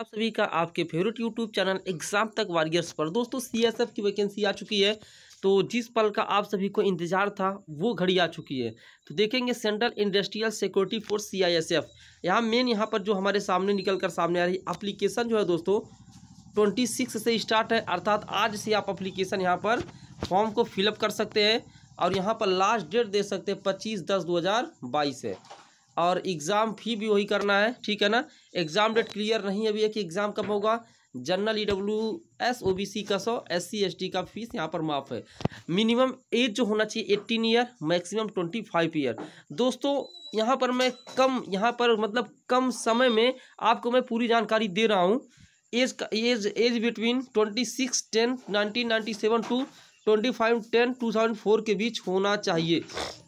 आप सभी का आपके favourite YouTube channel exam Tak warriors पर दोस्तों सीएसएफ की वैकेंसी आ चुकी है तो जिस पल का आप सभी को इंतजार था वो घड़ी आ चुकी है तो देखेंगे central industrial security force C I S F यहाँ मेन यहाँ पर जो हमारे सामने निकल कर सामने आ रही अप्लीकेशन जो है दोस्तों ट्वेंटी सिक्स से स्टार्ट है अर्थात आज से आप अप्लीकेशन यहाँ पर फॉर्म को फिलअप कर सकते हैं और यहाँ पर लास्ट डेट दे सकते हैं पच्चीस दस दो हज़ार बाईस है और एग्ज़ाम फी भी वही करना है ठीक है ना एग्ज़ाम डेट क्लियर नहीं है अभी है कि एग्ज़ाम कब होगा general E W S O B C का सौ एस सी एस टी का फीस यहाँ पर माफ़ है मिनिमम एज जो होना चाहिए eighteen year maximum twenty five year दोस्तों यहाँ पर मैं कम यहाँ पर मतलब कम समय में आपको मैं पूरी जानकारी दे रहा हूँ एज का age age between twenty six ten nineteen ninety seven to twenty five ten two thousand four के बीच होना चाहिए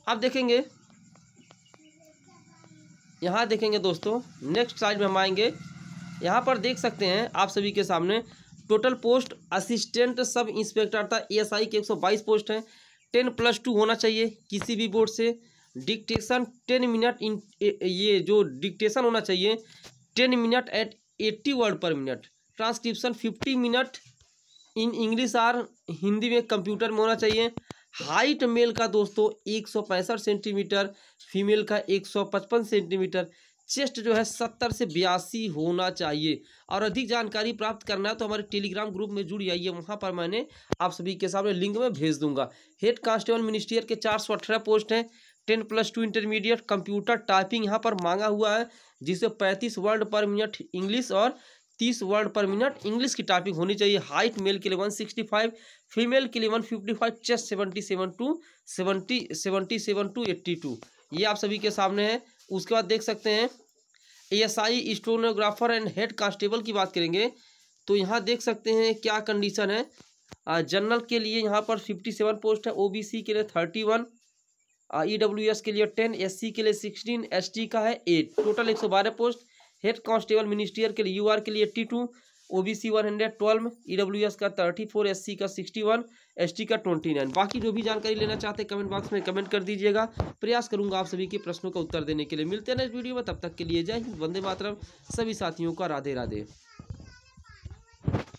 आप देखेंगे यहाँ देखेंगे दोस्तों नेक्स्ट साइड में हम आएंगे यहाँ पर देख सकते हैं आप सभी के सामने total post assistant sub inspector था एएसआई के 122 पोस्ट हैं टेन प्लस टू होना चाहिए किसी भी बोर्ड से डिक्टेशन टेन मिनट इन ये जो डिक्टेशन होना चाहिए ten minute at eighty word per minute transcription fifty minute in English और हिंदी में कंप्यूटर में होना चाहिए हाइट मेल का दोस्तों एक सेंटीमीटर फीमेल का 155 सेंटीमीटर चेस्ट जो है सत्तर से बयासी होना चाहिए और अधिक जानकारी प्राप्त करना है तो हमारे टेलीग्राम ग्रुप में जुड़ जाइए वहाँ पर मैंने आप सभी के सामने लिंक में भेज दूंगा हेड कांस्टेबल मिनिस्ट्रियर के चार सौ अठारह पोस्ट हैं ten plus two intermediate computer typing यहाँ पर मांगा हुआ है जिसे पैंतीस वर्ड पर मिनट इंग्लिश और तीस वर्ड पर मिनट इंग्लिश की टॉपिक होनी चाहिए हाइट मेल के लिए वन सिक्सटी फाइव फीमेल के लिए one fifty five chest seventy seven to seventy seventy seven to eighty two ये आप सभी के सामने है उसके बाद देख सकते हैं S I stenographer and head constable की बात करेंगे तो यहाँ देख सकते हैं क्या कंडीशन है जनरल के लिए यहाँ पर फिफ्टी सेवन पोस्ट है ओबीसी के लिए thirty one E W S के लिए टेन एससी के लिए सिक्सटीन एसटी का है एट टोटल एक सौ बारह पोस्ट हेड कांस्टेबल मिनिस्ट्रियर के लिए यू के लिए eighty two O B C one hundred twelve E W S का थर्टी फोर एस सी का सिक्सटी वन एस टी का ट्वेंटी नाइन बाकी जो भी जानकारी लेना चाहते हैं कमेंट बॉक्स में कमेंट कर दीजिएगा प्रयास करूंगा आप सभी के प्रश्नों का उत्तर देने के लिए मिलते हैं नेक्स्ट वीडियो में तब तक के लिए जय हिंद वंदे मातरम सभी साथियों का राधे राधे